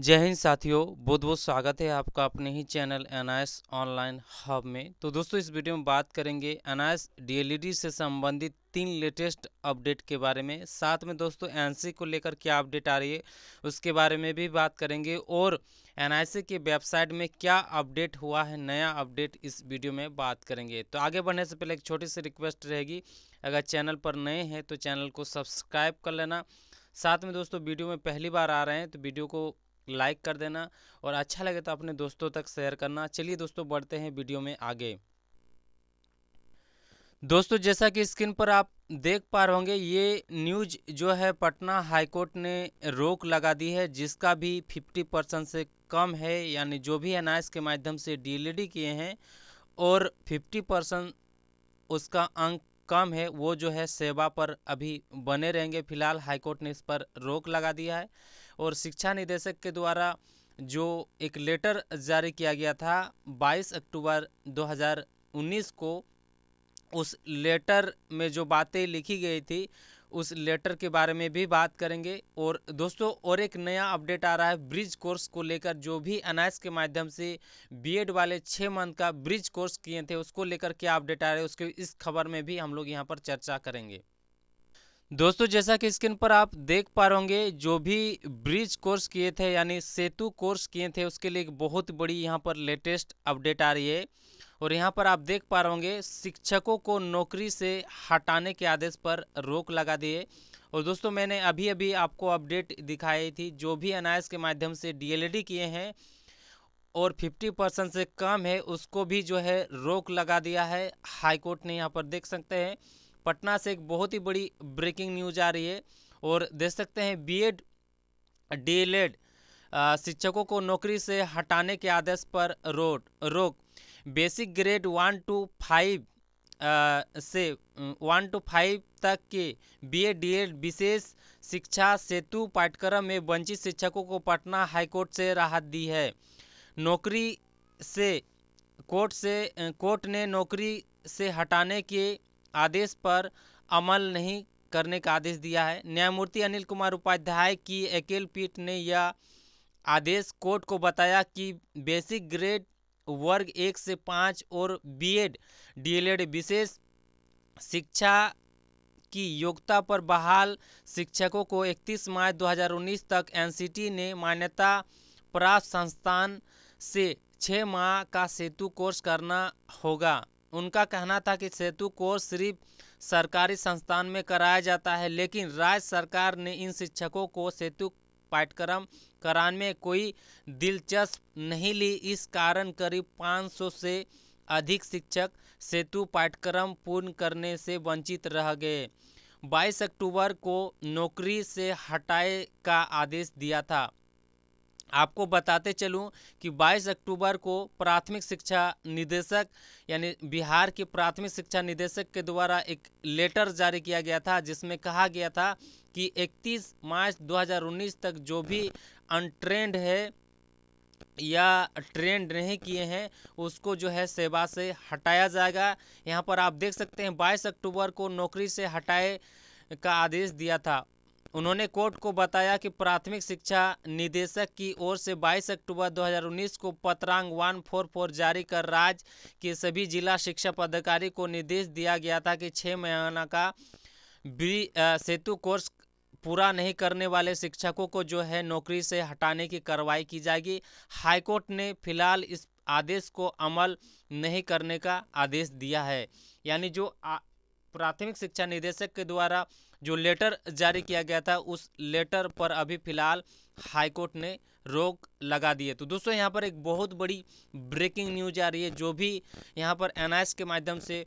जय हिंद साथियों बहुत बहुत स्वागत है आपका अपने ही चैनल एन ऑनलाइन हब में तो दोस्तों इस वीडियो में बात करेंगे एन आई e से संबंधित तीन लेटेस्ट अपडेट के बारे में साथ में दोस्तों एनसी को लेकर क्या अपडेट आ रही है उसके बारे में भी बात करेंगे और सी के वेबसाइट में क्या अपडेट हुआ है नया अपडेट इस वीडियो में बात करेंगे तो आगे बढ़ने से पहले एक छोटी सी रिक्वेस्ट रहेगी अगर चैनल पर नए हैं तो चैनल को सब्सक्राइब कर लेना साथ में दोस्तों वीडियो में पहली बार आ रहे हैं तो वीडियो को लाइक कर देना और अच्छा लगे तो अपने दोस्तों तक शेयर करना चलिए दोस्तों बढ़ते हैं वीडियो में आगे दोस्तों जैसा कि स्क्रीन पर आप देख पा रहे होंगे ये न्यूज जो है पटना हाईकोर्ट ने रोक लगा दी है जिसका भी 50 परसेंट से कम है यानी जो भी एनआईएस के माध्यम से डी किए हैं और 50 परसेंट उसका अंक कम है वो जो है सेवा पर अभी बने रहेंगे फिलहाल हाईकोर्ट ने इस पर रोक लगा दिया है और शिक्षा निदेशक के द्वारा जो एक लेटर जारी किया गया था 22 अक्टूबर 2019 को उस लेटर में जो बातें लिखी गई थी उस लेटर के बारे में भी बात करेंगे और दोस्तों और एक नया अपडेट आ रहा है ब्रिज कोर्स को लेकर जो भी अनायस के माध्यम से बीएड वाले छः मंथ का ब्रिज कोर्स किए थे उसको लेकर क्या अपडेट आ रहा है उसके इस खबर में भी हम लोग यहाँ पर चर्चा करेंगे दोस्तों जैसा कि स्क्रीन पर आप देख पा रहे जो भी ब्रिज कोर्स किए थे यानी सेतु कोर्स किए थे उसके लिए एक बहुत बड़ी यहाँ पर लेटेस्ट अपडेट आ रही है और यहाँ पर आप देख पा रहे शिक्षकों को नौकरी से हटाने के आदेश पर रोक लगा दिए और दोस्तों मैंने अभी अभी आपको अपडेट दिखाई थी जो भी अनायस के माध्यम से डी किए हैं और 50 परसेंट से कम है उसको भी जो है रोक लगा दिया है हाईकोर्ट ने यहाँ पर देख सकते हैं पटना से एक बहुत ही बड़ी ब्रेकिंग न्यूज आ रही है और देख सकते हैं बीएड डीएलएड शिक्षकों को नौकरी से हटाने के आदेश पर रोड रोक basic grade one two five से वन टू फाइव तक के डी एड विशेष शिक्षा सेतु पाठ्यक्रम में वंचित शिक्षकों को पटना हाईकोर्ट से राहत दी है नौकरी से कोर्ट से कोर्ट ने नौकरी से हटाने के आदेश पर अमल नहीं करने का आदेश दिया है न्यायमूर्ति अनिल कुमार उपाध्याय की अकेल पीठ ने यह आदेश कोर्ट को बताया कि बेसिक ग्रेड वर्ग एक से पाँच और बीएड डीएलएड विशेष शिक्षा की योग्यता पर बहाल शिक्षकों को 31 मार्च 2019 तक एनसीटी ने मान्यता प्राप्त संस्थान से छः माह का सेतु कोर्स करना होगा उनका कहना था कि सेतु कोर्स सिर्फ सरकारी संस्थान में कराया जाता है लेकिन राज्य सरकार ने इन शिक्षकों को सेतु पाठ्यक्रम कराने में कोई दिलचस्प नहीं ली इस कारण करीब 500 से अधिक शिक्षक सेतु पाठ्यक्रम पूर्ण करने से वंचित रह गए 22 अक्टूबर को नौकरी से हटाए का आदेश दिया था आपको बताते चलूं कि 22 अक्टूबर को प्राथमिक शिक्षा निदेशक यानी बिहार के प्राथमिक शिक्षा निदेशक के द्वारा एक लेटर जारी किया गया था जिसमें कहा गया था कि 31 मार्च 2019 तक जो भी अनट्रेंड है या ट्रेंड नहीं किए हैं उसको जो है सेवा से हटाया जाएगा यहाँ पर आप देख सकते हैं 22 अक्टूबर को नौकरी से हटाए का आदेश दिया था उन्होंने कोर्ट को बताया कि प्राथमिक शिक्षा निदेशक की ओर से 22 अक्टूबर 2019 को पत्रांग 144 जारी कर राज्य के सभी जिला शिक्षा पदाधिकारी को निर्देश दिया गया था कि छः महीना का बी सेतु कोर्स पूरा नहीं करने वाले शिक्षकों को जो है नौकरी से हटाने की कार्रवाई की जाएगी हाईकोर्ट ने फिलहाल इस आदेश को अमल नहीं करने का आदेश दिया है यानी जो प्राथमिक शिक्षा निदेशक के द्वारा जो लेटर जारी किया गया था उस लेटर पर अभी फिलहाल हाईकोर्ट ने रोक लगा दिए तो दोस्तों यहाँ पर एक बहुत बड़ी ब्रेकिंग न्यूज आ रही है जो भी यहाँ पर एन के माध्यम से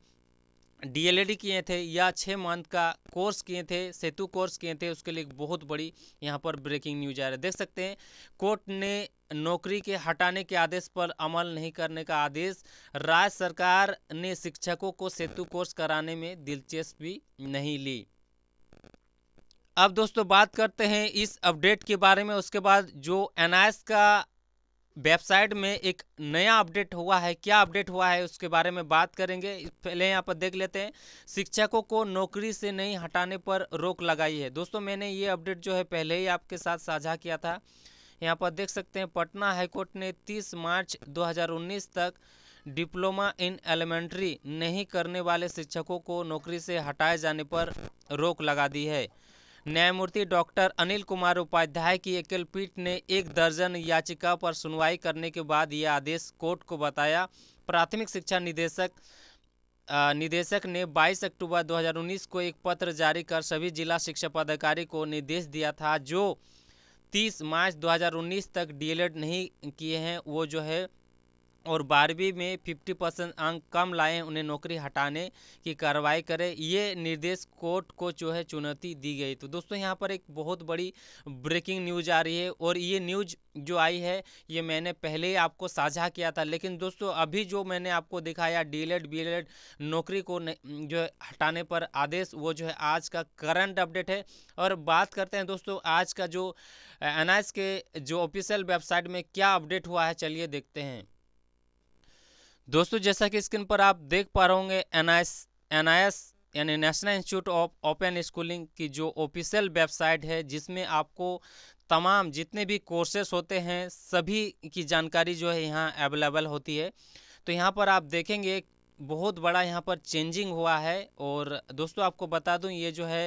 डीएलएडी किए थे या छः मंथ का कोर्स किए थे सेतु कोर्स किए थे उसके लिए एक बहुत बड़ी यहाँ पर ब्रेकिंग न्यूज आ रही है देख सकते हैं कोर्ट ने नौकरी के हटाने के आदेश पर अमल नहीं करने का आदेश राज्य सरकार ने शिक्षकों को सेतु कोर्स कराने में दिलचस्पी नहीं ली अब दोस्तों बात करते हैं इस अपडेट के बारे में उसके बाद जो एन का वेबसाइट में एक नया अपडेट हुआ है क्या अपडेट हुआ है उसके बारे में बात करेंगे पहले यहाँ पर देख लेते हैं शिक्षकों को नौकरी से नहीं हटाने पर रोक लगाई है दोस्तों मैंने ये अपडेट जो है पहले ही आपके साथ साझा किया था यहाँ पर देख सकते हैं पटना हाईकोर्ट ने 30 मार्च 2019 तक डिप्लोमा इन एलिमेंट्री नहीं करने वाले शिक्षकों को नौकरी से हटाए जाने पर रोक लगा दी है न्यायमूर्ति डॉक्टर अनिल कुमार उपाध्याय की एकल पीठ ने एक दर्जन याचिका पर सुनवाई करने के बाद यह आदेश कोर्ट को बताया प्राथमिक शिक्षा निदेशक निदेशक ने 22 अक्टूबर 2019 को एक पत्र जारी कर सभी जिला शिक्षा पदाधिकारी को निर्देश दिया था जो 30 मार्च 2019 तक डीएलएड नहीं किए हैं वो जो है और बारहवीं में फिफ्टी परसेंट अंक कम लाए उन्हें नौकरी हटाने की कार्रवाई करें ये निर्देश कोर्ट को जो है चुनौती दी गई तो दोस्तों यहाँ पर एक बहुत बड़ी ब्रेकिंग न्यूज आ रही है और ये न्यूज जो आई है ये मैंने पहले ही आपको साझा किया था लेकिन दोस्तों अभी जो मैंने आपको दिखाया डी एल एड नौकरी को जो है हटाने पर आदेश वो जो है आज का करंट अपडेट है और बात करते हैं दोस्तों आज का जो एन के जो ऑफिशियल वेबसाइट में क्या अपडेट हुआ है चलिए देखते हैं दोस्तों जैसा कि स्क्रीन पर आप देख पा रहे होंगे एन आई यानी national institute of open schooling की जो ऑफिशियल वेबसाइट है जिसमें आपको तमाम जितने भी कोर्सेस होते हैं सभी की जानकारी जो है यहाँ अवेलेबल होती है तो यहाँ पर आप देखेंगे बहुत बड़ा यहाँ पर चेंजिंग हुआ है और दोस्तों आपको बता दूँ ये जो है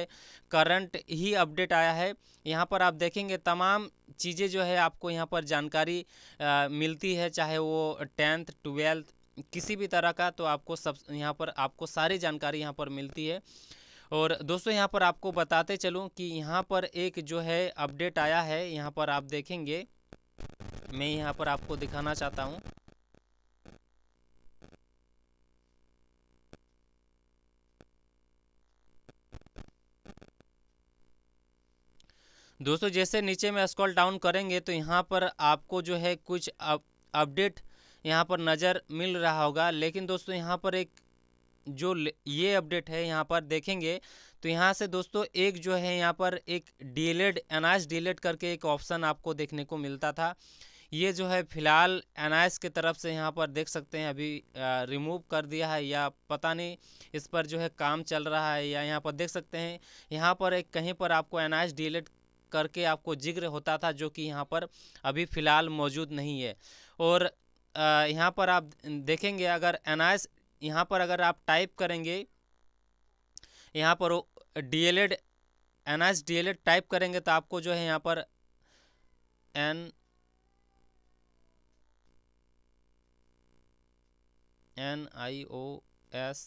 करंट ही अपडेट आया है यहाँ पर आप देखेंगे तमाम चीज़ें जो है आपको यहाँ पर जानकारी आ, मिलती है चाहे वो टेंथ ट्वेल्थ किसी भी तरह का तो आपको सब यहाँ पर आपको सारी जानकारी यहाँ पर मिलती है और दोस्तों यहाँ पर आपको बताते चलूँ कि यहाँ पर एक जो है अपडेट आया है यहाँ पर आप देखेंगे मैं यहाँ पर आपको दिखाना चाहता हूँ दोस्तों जैसे नीचे में स्क्रॉल डाउन करेंगे तो यहाँ पर आपको जो है कुछ अपडेट अप यहाँ पर नज़र मिल रहा होगा लेकिन दोस्तों यहाँ पर एक जो ये अपडेट है यहाँ पर देखेंगे तो यहाँ से दोस्तों एक जो है यहाँ पर एक डीलेड एनआईस डीलेड करके एक ऑप्शन आपको देखने को मिलता था ये जो है फिलहाल एनआईएस की तरफ से यहाँ पर देख सकते हैं अभी रिमूव कर दिया है या पता नहीं इस पर जो है काम चल रहा है या यहाँ पर देख सकते हैं यहाँ पर एक कहीं पर आपको एनआईएस डीलेट करके आपको जिक्र होता था जो कि यहाँ पर अभी फ़िलहाल मौजूद नहीं है और यहाँ पर आप देखेंगे अगर एस यहाँ पर अगर आप टाइप करेंगे यहाँ पर D L Ed N S D L Ed type करेंगे तो आपको जो है यहाँ पर N N I O S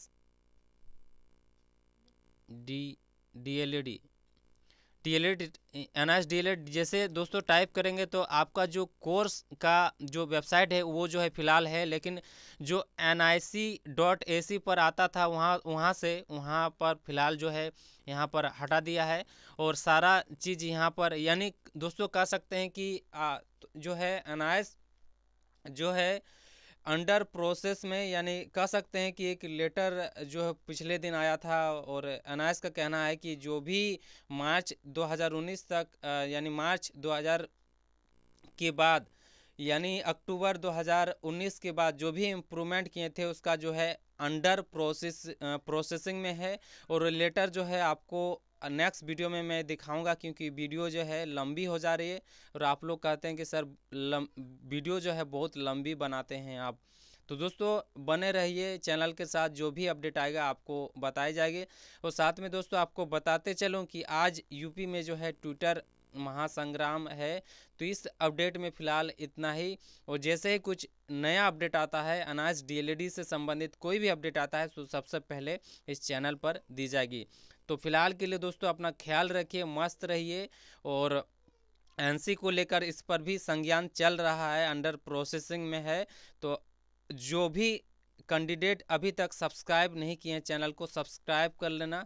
D D L E D D L Ed N S D L Ed जैसे दोस्तों टाइप करेंगे तो आपका जो कोर्स का जो वेबसाइट है वो जो है फ़िलहाल है लेकिन जो N I C dot A सी पर आता था वहाँ वहाँ से वहाँ पर फ़िलहाल जो है यहाँ पर हटा दिया है और सारा चीज़ यहाँ पर यानी दोस्तों कह सकते हैं कि आ, जो है एन आई जो है अंडर प्रोसेस में यानी कह सकते हैं कि एक लेटर जो है पिछले दिन आया था और अनायस का कहना है कि जो भी मार्च 2019 तक यानी मार्च 2000 के बाद यानी अक्टूबर 2019 के बाद जो भी इम्प्रूवमेंट किए थे उसका जो है अंडर प्रोसेस प्रोसेसिंग में है और लेटर जो है आपको नेक्स्ट वीडियो में मैं दिखाऊंगा क्योंकि वीडियो जो है लंबी हो जा रही है और आप लोग कहते हैं कि सर लम वीडियो जो है बहुत लंबी बनाते हैं आप तो दोस्तों बने रहिए चैनल के साथ जो भी अपडेट आएगा आपको बताया जाएगी और साथ में दोस्तों आपको बताते चलूँ कि आज यूपी में जो है ट्विटर महासंग्राम है तो इस अपडेट में फ़िलहाल इतना ही और जैसे ही कुछ नया अपडेट आता है अनाज डीएलडी e से संबंधित कोई भी अपडेट आता है तो सबसे पहले इस चैनल पर दी जाएगी तो फ़िलहाल के लिए दोस्तों अपना ख्याल रखिए मस्त रहिए और एनसी को लेकर इस पर भी संज्ञान चल रहा है अंडर प्रोसेसिंग में है तो जो भी कैंडिडेट अभी तक सब्सक्राइब नहीं किए हैं चैनल को सब्सक्राइब कर लेना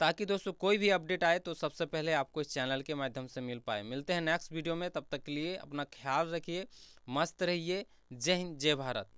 ताकि दोस्तों कोई भी अपडेट आए तो सबसे पहले आपको इस चैनल के माध्यम से मिल पाए मिलते हैं नेक्स्ट वीडियो में तब तक के लिए अपना ख्याल रखिए मस्त रहिए जय हिंद जय भारत